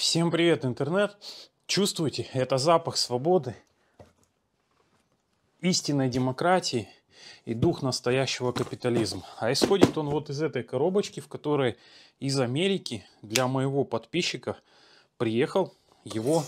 Всем привет, интернет! Чувствуете, это запах свободы, истинной демократии и дух настоящего капитализма. А исходит он вот из этой коробочки, в которой из Америки для моего подписчика приехал его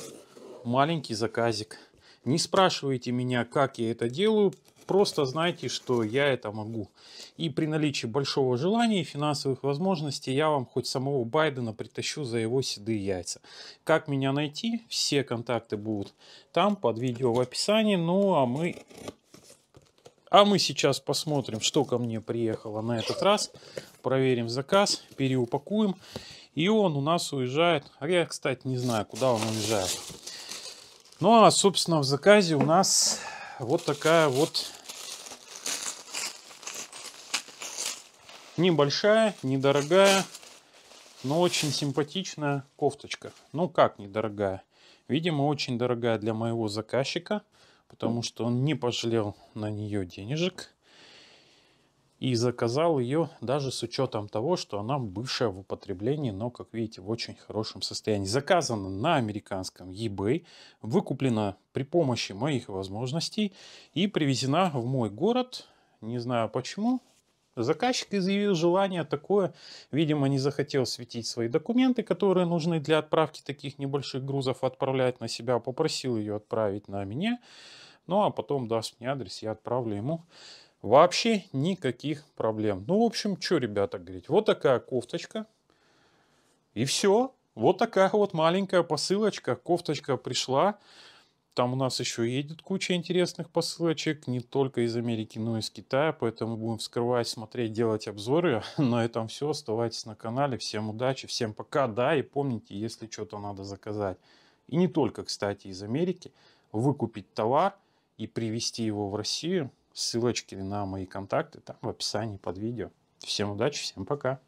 маленький заказик. Не спрашивайте меня, как я это делаю, Просто знайте, что я это могу. И при наличии большого желания и финансовых возможностей я вам хоть самого Байдена притащу за его седые яйца. Как меня найти? Все контакты будут там, под видео в описании. Ну а мы... А мы сейчас посмотрим, что ко мне приехало на этот раз. Проверим заказ, переупакуем. И он у нас уезжает. А я, кстати, не знаю, куда он уезжает. Ну а, собственно, в заказе у нас вот такая вот небольшая, недорогая, но очень симпатичная кофточка. Ну как недорогая? Видимо, очень дорогая для моего заказчика, потому что он не пожалел на нее денежек и заказал ее даже с учетом того, что она бывшая в употреблении, но, как видите, в очень хорошем состоянии. Заказана на американском eBay, выкуплена при помощи моих возможностей и привезена в мой город, не знаю почему. Заказчик изъявил желание такое, видимо, не захотел светить свои документы, которые нужны для отправки таких небольших грузов, отправлять на себя, попросил ее отправить на меня. Ну а потом даст мне адрес, я отправлю ему. Вообще никаких проблем. Ну, в общем, что, ребята, говорить, вот такая кофточка. И все. Вот такая вот маленькая посылочка. Кофточка пришла. Там у нас еще едет куча интересных посылочек, не только из Америки, но и из Китая, поэтому будем вскрывать, смотреть, делать обзоры. На этом все, оставайтесь на канале, всем удачи, всем пока, да, и помните, если что-то надо заказать, и не только, кстати, из Америки, выкупить товар и привезти его в Россию, ссылочки на мои контакты там в описании под видео. Всем удачи, всем пока.